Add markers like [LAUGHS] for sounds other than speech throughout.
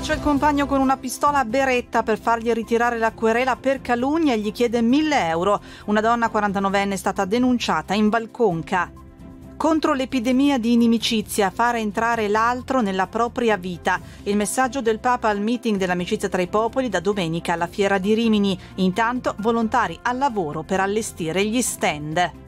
Minaccia il compagno con una pistola a beretta per fargli ritirare la querela per calunnia e gli chiede 1000 euro. Una donna 49enne è stata denunciata in Balconca. Contro l'epidemia di inimicizia, fare entrare l'altro nella propria vita. Il messaggio del Papa al meeting dell'amicizia tra i popoli da domenica alla Fiera di Rimini. Intanto volontari al lavoro per allestire gli stand.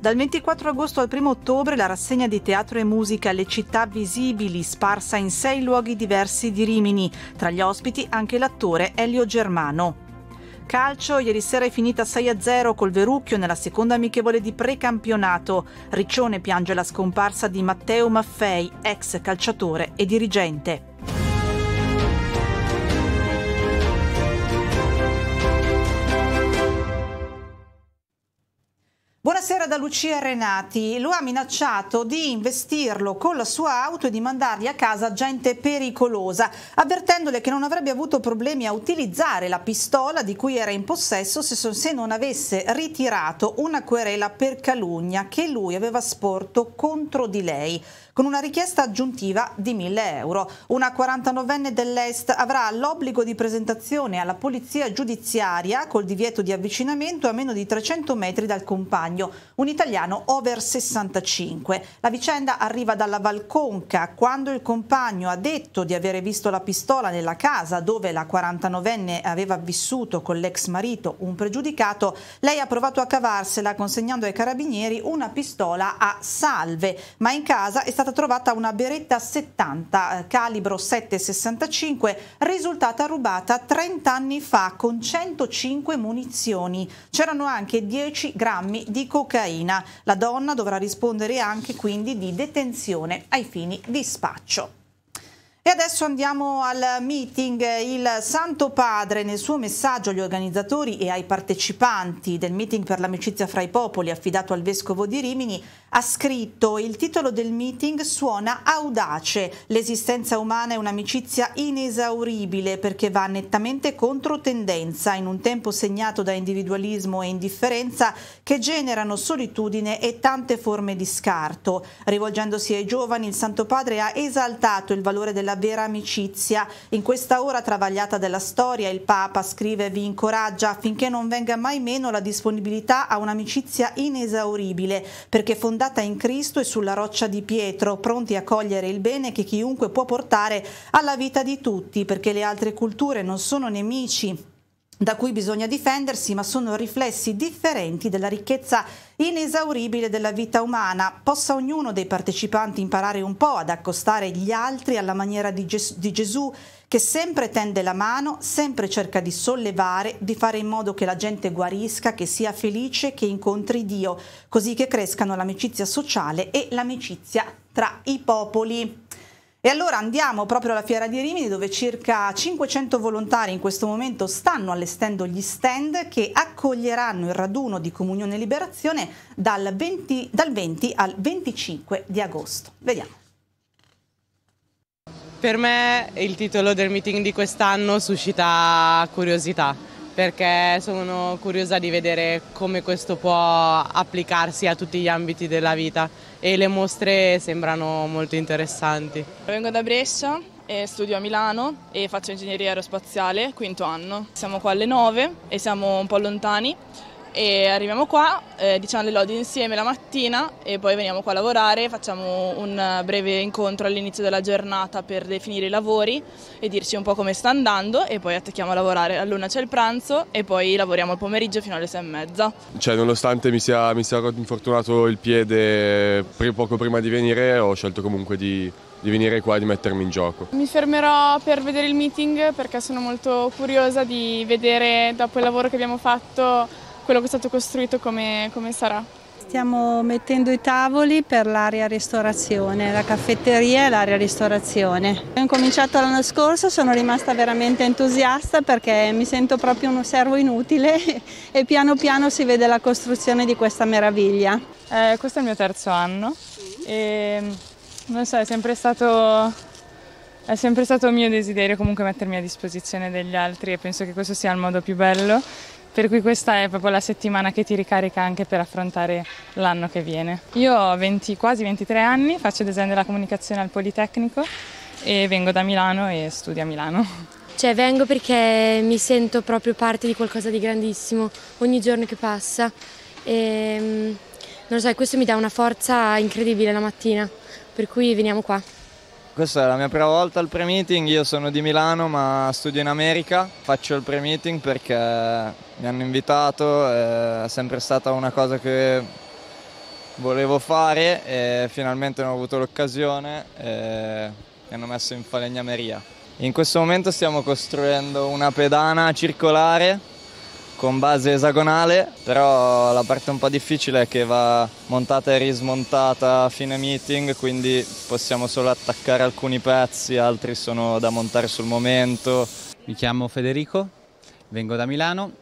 Dal 24 agosto al 1 ottobre la rassegna di teatro e musica Le città visibili, sparsa in sei luoghi diversi di Rimini, tra gli ospiti anche l'attore Elio Germano. Calcio, ieri sera è finita 6-0 col Verucchio nella seconda amichevole di precampionato. Riccione piange la scomparsa di Matteo Maffei, ex calciatore e dirigente. Buonasera da Lucia Renati. Lo ha minacciato di investirlo con la sua auto e di mandargli a casa gente pericolosa, avvertendole che non avrebbe avuto problemi a utilizzare la pistola di cui era in possesso se non avesse ritirato una querela per calunnia che lui aveva sporto contro di lei con una richiesta aggiuntiva di 1000 euro. Una 49enne dell'Est avrà l'obbligo di presentazione alla polizia giudiziaria col divieto di avvicinamento a meno di 300 metri dal compagno un italiano over 65. La vicenda arriva dalla Valconca, quando il compagno ha detto di avere visto la pistola nella casa dove la 49enne aveva vissuto con l'ex marito, un pregiudicato, lei ha provato a cavarsela consegnando ai carabinieri una pistola a salve, ma in casa è stata trovata una beretta 70 eh, calibro 7,65 risultata rubata 30 anni fa con 105 munizioni. C'erano anche 10 grammi di cocaina cocaina. La donna dovrà rispondere anche quindi di detenzione ai fini di spaccio. E adesso andiamo al meeting. Il Santo Padre nel suo messaggio agli organizzatori e ai partecipanti del meeting per l'amicizia fra i popoli affidato al Vescovo di Rimini ha scritto il titolo del meeting suona audace. L'esistenza umana è un'amicizia inesauribile perché va nettamente contro tendenza in un tempo segnato da individualismo e indifferenza che generano solitudine e tante forme di scarto. Rivolgendosi ai giovani il Santo Padre ha esaltato il valore della vera amicizia. In questa ora travagliata della storia il Papa scrive vi incoraggia affinché non venga mai meno la disponibilità a un'amicizia inesauribile, perché fondata in Cristo e sulla roccia di Pietro, pronti a cogliere il bene che chiunque può portare alla vita di tutti, perché le altre culture non sono nemici da cui bisogna difendersi, ma sono riflessi differenti della ricchezza inesauribile della vita umana. Possa ognuno dei partecipanti imparare un po' ad accostare gli altri alla maniera di, Ges di Gesù, che sempre tende la mano, sempre cerca di sollevare, di fare in modo che la gente guarisca, che sia felice, che incontri Dio, così che crescano l'amicizia sociale e l'amicizia tra i popoli. E allora andiamo proprio alla Fiera di Rimini dove circa 500 volontari in questo momento stanno allestendo gli stand che accoglieranno il raduno di Comunione e Liberazione dal 20, dal 20 al 25 di agosto. Vediamo. Per me il titolo del meeting di quest'anno suscita curiosità perché sono curiosa di vedere come questo può applicarsi a tutti gli ambiti della vita e le mostre sembrano molto interessanti. Vengo da Brescia, studio a Milano e faccio ingegneria aerospaziale, quinto anno. Siamo qua alle 9 e siamo un po' lontani, e arriviamo qua, eh, diciamo le lodi insieme la mattina e poi veniamo qua a lavorare, facciamo un breve incontro all'inizio della giornata per definire i lavori e dirci un po' come sta andando e poi attacchiamo a lavorare. luna c'è il pranzo e poi lavoriamo al pomeriggio fino alle sei e mezza. Cioè nonostante mi sia, mi sia infortunato il piede poco prima di venire ho scelto comunque di di venire qua e di mettermi in gioco. Mi fermerò per vedere il meeting perché sono molto curiosa di vedere dopo il lavoro che abbiamo fatto quello che è stato costruito come, come sarà. Stiamo mettendo i tavoli per l'area ristorazione, la caffetteria e l'area ristorazione. Ho incominciato l'anno scorso, sono rimasta veramente entusiasta perché mi sento proprio un servo inutile [LAUGHS] e piano piano si vede la costruzione di questa meraviglia. Eh, questo è il mio terzo anno e non so, è sempre stato è sempre stato mio desiderio comunque mettermi a disposizione degli altri e penso che questo sia il modo più bello per cui questa è proprio la settimana che ti ricarica anche per affrontare l'anno che viene. Io ho 20, quasi 23 anni, faccio design della comunicazione al Politecnico e vengo da Milano e studio a Milano. Cioè vengo perché mi sento proprio parte di qualcosa di grandissimo ogni giorno che passa. E, ehm, non lo so, questo mi dà una forza incredibile la mattina, per cui veniamo qua. Questa è la mia prima volta al pre-meeting, io sono di Milano ma studio in America, faccio il pre-meeting perché mi hanno invitato, è sempre stata una cosa che volevo fare e finalmente ho avuto l'occasione e mi hanno messo in falegnameria. In questo momento stiamo costruendo una pedana circolare con base esagonale, però la parte un po' difficile è che va montata e rismontata a fine meeting, quindi possiamo solo attaccare alcuni pezzi, altri sono da montare sul momento. Mi chiamo Federico, vengo da Milano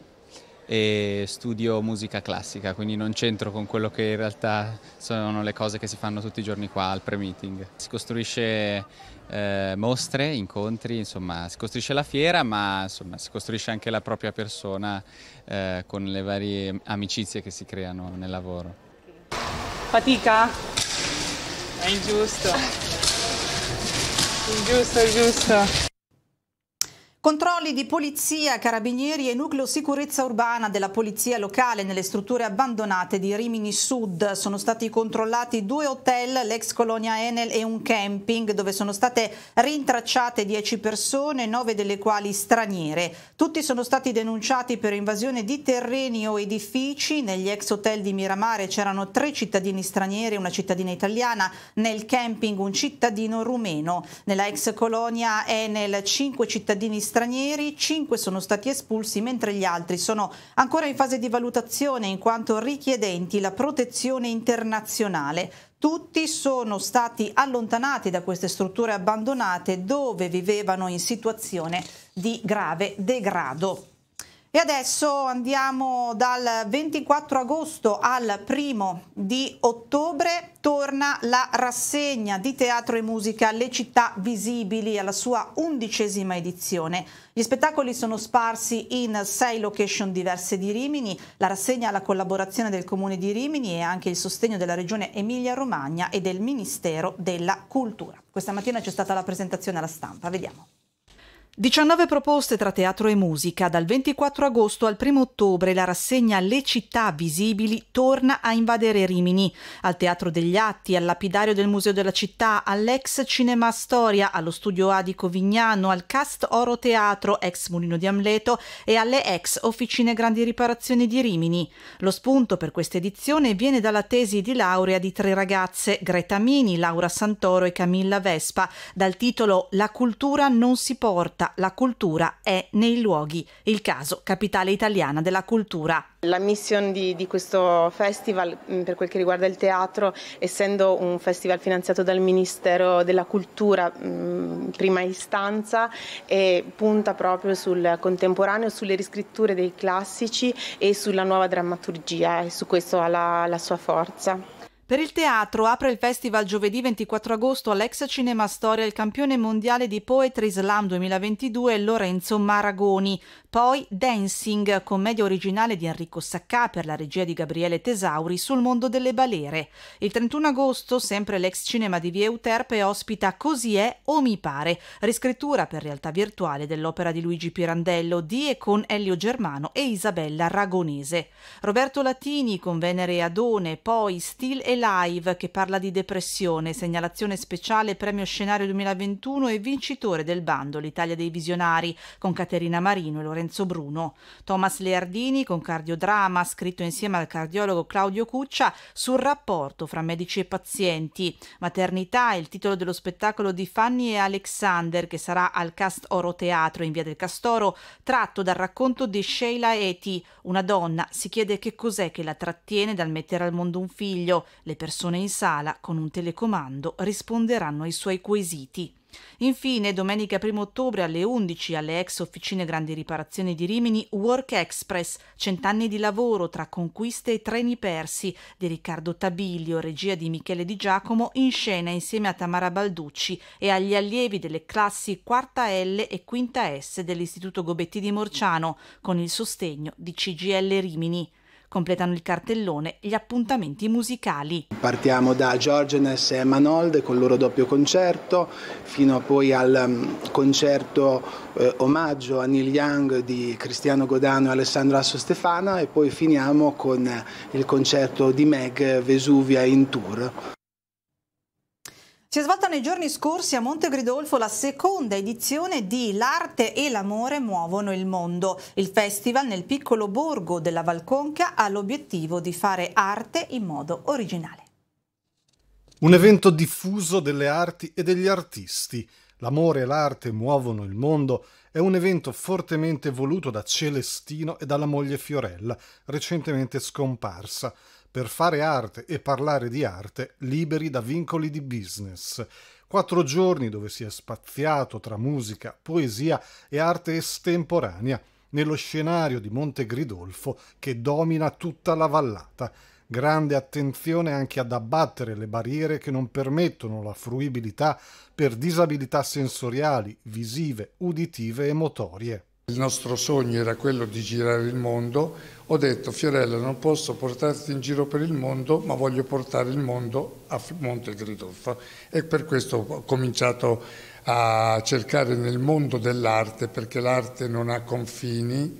e studio musica classica, quindi non c'entro con quello che in realtà sono le cose che si fanno tutti i giorni qua al pre-meeting. Si costruisce eh, mostre, incontri, insomma si costruisce la fiera ma insomma, si costruisce anche la propria persona eh, con le varie amicizie che si creano nel lavoro. Fatica? È ingiusto. Ingiusto, ingiusto. Controlli di polizia, carabinieri e nucleo sicurezza urbana della polizia locale nelle strutture abbandonate di Rimini Sud. Sono stati controllati due hotel, l'ex colonia Enel e un camping dove sono state rintracciate dieci persone, nove delle quali straniere. Tutti sono stati denunciati per invasione di terreni o edifici. Negli ex hotel di Miramare c'erano tre cittadini stranieri una cittadina italiana, nel camping un cittadino rumeno. Nella ex colonia Enel cinque cittadini stranieri stranieri, 5 sono stati espulsi mentre gli altri sono ancora in fase di valutazione in quanto richiedenti la protezione internazionale. Tutti sono stati allontanati da queste strutture abbandonate dove vivevano in situazione di grave degrado. E adesso andiamo dal 24 agosto al 1 di ottobre, torna la rassegna di teatro e musica Le città visibili alla sua undicesima edizione. Gli spettacoli sono sparsi in sei location diverse di Rimini, la rassegna ha la collaborazione del Comune di Rimini e anche il sostegno della Regione Emilia-Romagna e del Ministero della Cultura. Questa mattina c'è stata la presentazione alla stampa, vediamo. 19 proposte tra teatro e musica. Dal 24 agosto al 1 ottobre la rassegna Le città visibili torna a invadere Rimini. Al Teatro degli Atti, al Lapidario del Museo della Città, all'ex Cinema Storia, allo Studio Adico Vignano, al Cast Oro Teatro, ex Mulino di Amleto e alle ex Officine Grandi Riparazioni di Rimini. Lo spunto per questa edizione viene dalla tesi di laurea di tre ragazze, Greta Mini, Laura Santoro e Camilla Vespa, dal titolo La cultura non si porta la cultura è nei luoghi, il caso Capitale Italiana della Cultura. La missione di, di, questo festival mm, per quel che riguarda il teatro, essendo un festival finanziato dal Ministero della Cultura mh, mm, prima istanza, punta proprio sul contemporaneo, sulle riscritture dei classici e sulla nuova drammaturgia e su questo ha la, la sua forza. Per il teatro apre il festival giovedì 24 agosto all'ex Cinema Storia il campione mondiale di Poetry Slam 2022 Lorenzo Maragoni, poi Dancing, commedia originale di Enrico Saccà per la regia di Gabriele Tesauri sul mondo delle balere. Il 31 agosto, sempre l'ex cinema di Vie Euterpe ospita Così è o mi pare, riscrittura per realtà virtuale dell'opera di Luigi Pirandello di e con Elio Germano e Isabella Ragonese. Roberto Latini con Venere e Adone, poi Steel e Live che parla di depressione, segnalazione speciale Premio Scenario 2021 e vincitore del bando L'Italia dei Visionari con Caterina Marino e Lorenzo Bruno. Thomas Leardini con Cardiodrama, scritto insieme al cardiologo Claudio Cuccia, sul rapporto fra medici e pazienti. Maternità è il titolo dello spettacolo di Fanny e Alexander che sarà al Cast Oro Teatro in via del Castoro, tratto dal racconto di Sheila Eti. Una donna si chiede che cos'è che la trattiene dal mettere al mondo un figlio. Le persone in sala, con un telecomando, risponderanno ai suoi quesiti. Infine, domenica 1 ottobre alle 11 alle ex officine Grandi Riparazioni di Rimini, Work Express, cent'anni di lavoro tra conquiste e treni persi, di Riccardo Tabilio, regia di Michele Di Giacomo, in scena insieme a Tamara Balducci e agli allievi delle classi 4 L e 5 S dell'Istituto Gobetti di Morciano, con il sostegno di CGL Rimini. Completano il cartellone gli appuntamenti musicali. Partiamo da Giorgenes e Manold con il loro doppio concerto, fino poi al mm, concerto eh, omaggio a Neil Young di Cristiano Godano e Alessandro Asso Stefano e poi finiamo con il concerto di Meg Vesuvia in tour. Si è svolta nei giorni scorsi a Monte Gridolfo la seconda edizione di L'arte e l'amore muovono il mondo. Il festival nel piccolo borgo della Valconca ha l'obiettivo di fare arte in modo originale. Un evento diffuso delle arti e degli artisti. L'amore e l'arte muovono il mondo è un evento fortemente voluto da Celestino e dalla moglie Fiorella, recentemente scomparsa per fare arte e parlare di arte liberi da vincoli di business. Quattro giorni dove si è spaziato tra musica, poesia e arte estemporanea nello scenario di Monte Gridolfo che domina tutta la vallata. Grande attenzione anche ad abbattere le barriere che non permettono la fruibilità per disabilità sensoriali, visive, uditive e motorie. Il nostro sogno era quello di girare il mondo. Ho detto Fiorella non posso portarti in giro per il mondo ma voglio portare il mondo a Monte Gridolfo e per questo ho cominciato a cercare nel mondo dell'arte perché l'arte non ha confini,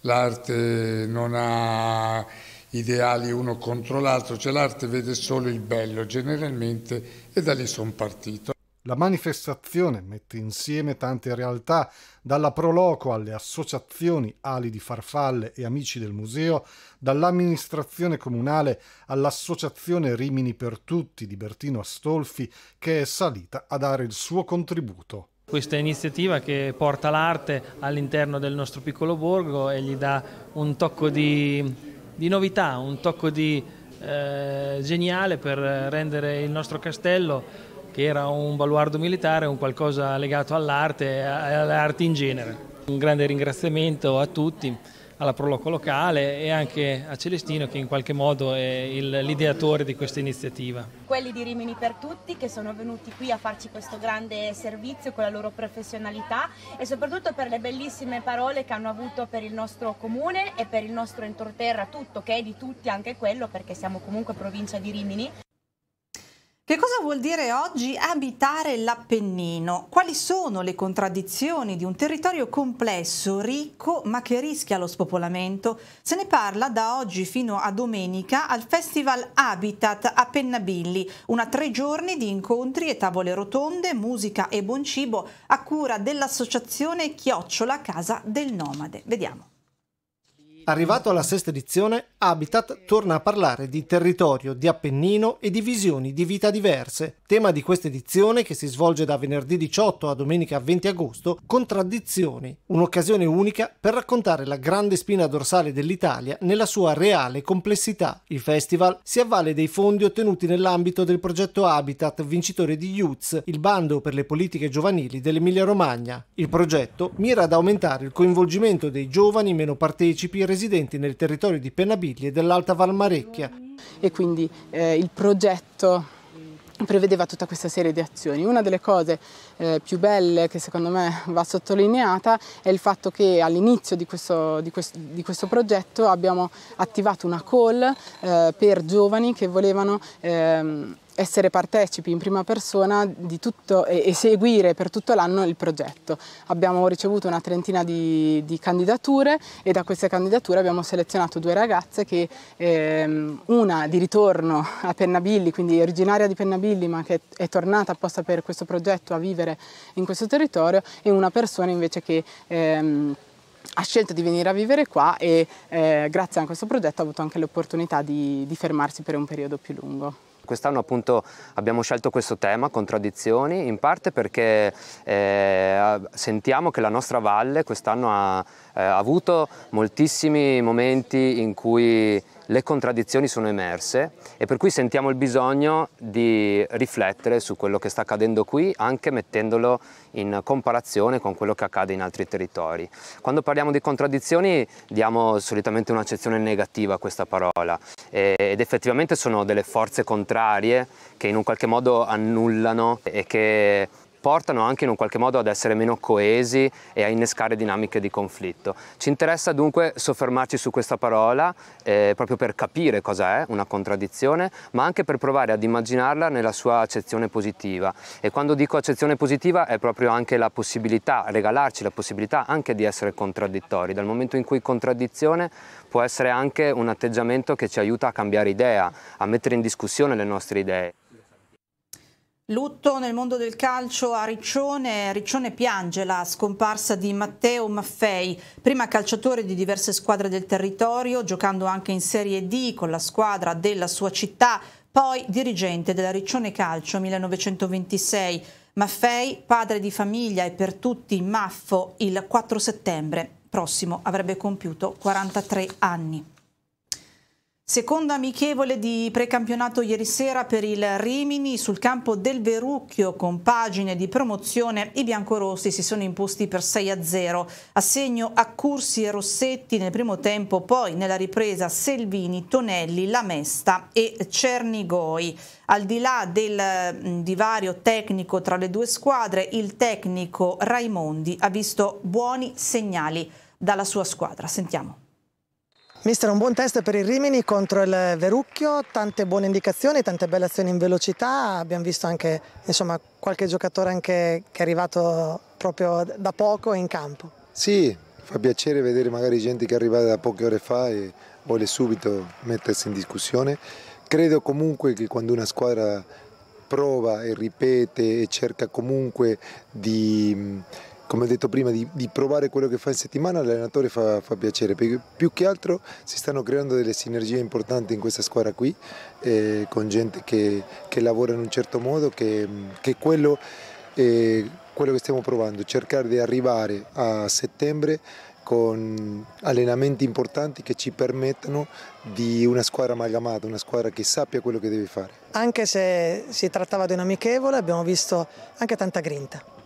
l'arte non ha ideali uno contro l'altro, cioè l'arte vede solo il bello generalmente e da lì sono partito. La manifestazione mette insieme tante realtà, dalla Proloco alle associazioni Ali di Farfalle e Amici del Museo, dall'amministrazione comunale all'associazione Rimini per Tutti di Bertino Astolfi, che è salita a dare il suo contributo questa iniziativa che porta l'arte all'interno del nostro piccolo borgo e gli dà un tocco di, di novità, un tocco di eh, geniale per rendere il nostro castello che era un baluardo militare, un qualcosa legato all'arte e alle arti in genere. Un grande ringraziamento a tutti, alla Proloco locale e anche a Celestino che in qualche modo è l'ideatore di questa iniziativa. Quelli di Rimini per tutti che sono venuti qui a farci questo grande servizio con la loro professionalità e soprattutto per le bellissime parole che hanno avuto per il nostro comune e per il nostro entroterra tutto che è di tutti anche quello perché siamo comunque provincia di Rimini. Che cosa vuol dire oggi abitare l'Appennino? Quali sono le contraddizioni di un territorio complesso, ricco, ma che rischia lo spopolamento? Se ne parla da oggi fino a domenica al Festival Habitat a Pennabilli, una tre giorni di incontri e tavole rotonde, musica e buon cibo a cura dell'associazione Chiocciola Casa del Nomade. Vediamo. Arrivato alla sesta edizione, Habitat torna a parlare di territorio, di Appennino e di visioni di vita diverse, tema di questa edizione che si svolge da venerdì 18 a domenica 20 agosto, Contraddizioni, un'occasione unica per raccontare la grande spina dorsale dell'Italia nella sua reale complessità. Il festival si avvale dei fondi ottenuti nell'ambito del progetto Habitat, vincitore di UTS, il bando per le politiche giovanili dell'Emilia Romagna. Il progetto mira ad aumentare il coinvolgimento dei giovani meno partecipi residenti residenti nel territorio di Penabiglie e dell'Alta Valmarecchia. E quindi eh, il progetto prevedeva tutta questa serie di azioni. Una delle cose eh, più belle che secondo me va sottolineata è il fatto che all'inizio di, di, di questo, progetto abbiamo attivato una call eh, per giovani che volevano ehm, essere partecipi in prima persona di tutto e, e seguire per tutto l'anno il progetto. Abbiamo ricevuto una trentina di, di, candidature e da queste candidature abbiamo selezionato due ragazze che ehm, una di ritorno a Pennabilli, quindi originaria di Pennabilli ma che è tornata apposta per questo progetto a vivere in questo territorio e una persona invece che ehm, ha scelto di venire a vivere qua e eh, grazie a questo progetto ha avuto anche l'opportunità di, di fermarsi per un periodo più lungo. Quest'anno appunto abbiamo scelto questo tema, contraddizioni, in parte perché eh, sentiamo che la nostra valle quest'anno ha, eh, ha avuto moltissimi momenti in cui le contraddizioni sono emerse e per cui sentiamo il bisogno di riflettere su quello che sta accadendo qui, anche mettendolo in comparazione con quello che accade in altri territori. Quando parliamo di contraddizioni diamo solitamente un'accezione negativa a questa parola ed effettivamente sono delle forze contrarie che in un qualche modo annullano e che portano anche in un qualche modo ad essere meno coesi e a innescare dinamiche di conflitto. Ci interessa dunque soffermarci su questa parola eh, proprio per capire cosa è una contraddizione, ma anche per provare ad immaginarla nella sua accezione positiva. E quando dico accezione positiva è proprio anche la possibilità, regalarci la possibilità anche di essere contraddittori, dal momento in cui contraddizione può essere anche un atteggiamento che ci aiuta a cambiare idea, a mettere in discussione le nostre idee. Lutto nel mondo del calcio a Riccione, Riccione piange la scomparsa di Matteo Maffei, prima calciatore di diverse squadre del territorio, giocando anche in Serie D con la squadra della sua città, poi dirigente della Riccione Calcio 1926. Maffei, padre di famiglia e per tutti Maffo, il 4 settembre prossimo avrebbe compiuto 43 anni. Seconda amichevole di precampionato ieri sera per il Rimini sul campo del Verucchio con pagine di promozione i biancorossi si sono imposti per 6 a 0. Assegno a Cursi e Rossetti nel primo tempo, poi nella ripresa Selvini, Tonelli, Lamesta e Cernigoi. Al di là del mm, divario tecnico tra le due squadre, il tecnico Raimondi ha visto buoni segnali dalla sua squadra. Sentiamo. Mister, un buon test per il Rimini contro il Verucchio, tante buone indicazioni, tante belle azioni in velocità, abbiamo visto anche insomma, qualche giocatore anche che è arrivato proprio da poco in campo. Sì, fa piacere vedere magari gente che è arrivata da poche ore fa e vuole subito mettersi in discussione. Credo comunque che quando una squadra prova e ripete e cerca comunque di come ho detto prima, di, di, provare quello che fa in settimana l'allenatore fa, fa, piacere, perché più che altro si stanno creando delle sinergie importanti in questa squadra qui, eh, con gente che, che, lavora in un certo modo, che, che quello, eh, quello che stiamo provando, cercare di arrivare a settembre con allenamenti importanti che ci permettano di una squadra amalgamata, una squadra che sappia quello che deve fare. Anche se si trattava di un amichevole abbiamo visto anche tanta grinta.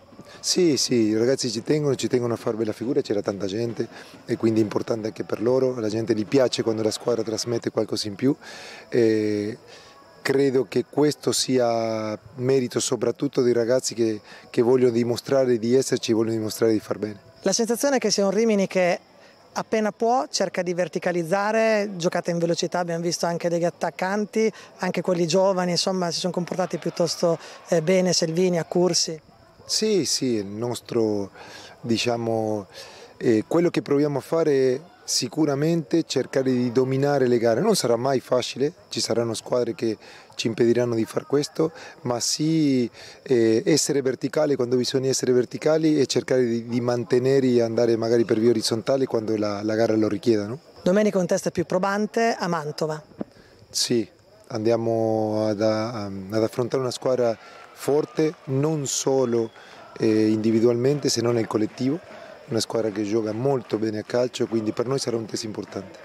Sì, sì, i ragazzi ci tengono, ci tengono a far bella figura, c'era tanta gente e quindi è importante anche per loro, la gente gli piace quando la squadra trasmette qualcosa in più. E credo che questo sia merito soprattutto dei ragazzi che, che vogliono dimostrare di esserci, vogliono dimostrare di far bene. La sensazione è che sia un Rimini che appena può cerca di verticalizzare, giocate in velocità, abbiamo visto anche degli attaccanti, anche quelli giovani, insomma si sono comportati piuttosto eh, bene Selvini, a Cursi. Sì, sì, il nostro, diciamo, eh, quello che proviamo a fare sicuramente cercare di dominare le gare. Non sarà mai facile, ci saranno squadre che ci impediranno di fare questo, ma sì eh, essere verticali quando bisogna essere verticali e cercare di, di mantenere e andare magari per via orizzontale quando la, la gara lo richieda. No? Domenica un test più probante a Mantova. Sì, andiamo ad, ad affrontare una squadra forte non solo eh, individualmente se non nel collettivo, una squadra che gioca molto bene a calcio, quindi per noi sarà un test importante.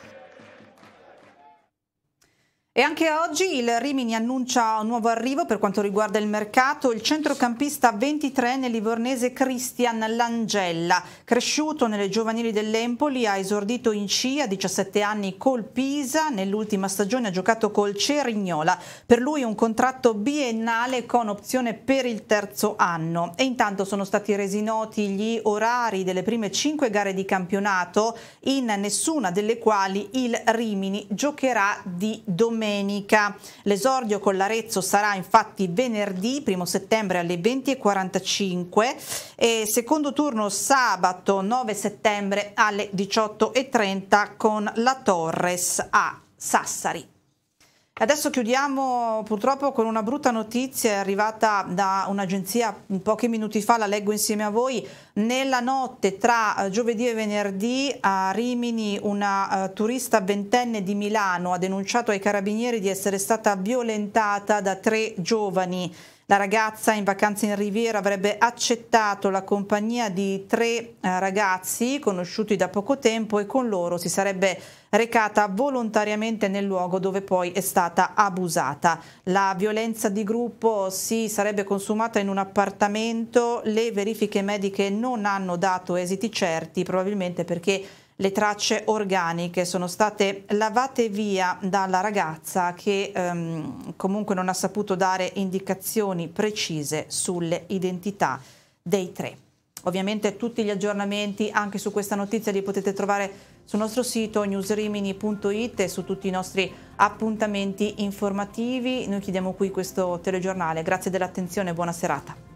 E anche oggi il Rimini annuncia un nuovo arrivo per quanto riguarda il mercato, il centrocampista 23enne livornese Cristian Langella, cresciuto nelle giovanili dell'Empoli, ha esordito in C a 17 anni col Pisa, nell'ultima stagione ha giocato col Cerignola, per lui un contratto biennale con opzione per il terzo anno e intanto sono stati resi noti gli orari delle prime 5 gare di campionato, in nessuna delle quali il Rimini giocherà di domenica domenica. L'esordio con l'Arezzo sarà infatti venerdì 1 settembre alle 20.45 e secondo turno sabato 9 settembre alle 18.30 con la Torres a Sassari. Adesso chiudiamo purtroppo con una brutta notizia arrivata da un'agenzia pochi minuti fa, la leggo insieme a voi. Nella notte tra eh, giovedì e venerdì a Rimini una eh, turista ventenne di Milano ha denunciato ai carabinieri di essere stata violentata da tre giovani. La ragazza in vacanza in Riviera avrebbe accettato la compagnia di tre eh, ragazzi conosciuti da poco tempo e con loro si sarebbe recata volontariamente nel luogo dove poi è stata abusata. La violenza di gruppo si sarebbe consumata in un appartamento, le verifiche mediche non hanno dato esiti certi, probabilmente perché le tracce organiche sono state lavate via dalla ragazza che ehm, comunque non ha saputo dare indicazioni precise sulle identità dei tre. Ovviamente tutti gli aggiornamenti anche su questa notizia li potete trovare sul nostro sito newsrimini.it e su tutti i nostri appuntamenti informativi. Noi chiediamo qui questo telegiornale. Grazie dell'attenzione e buona serata.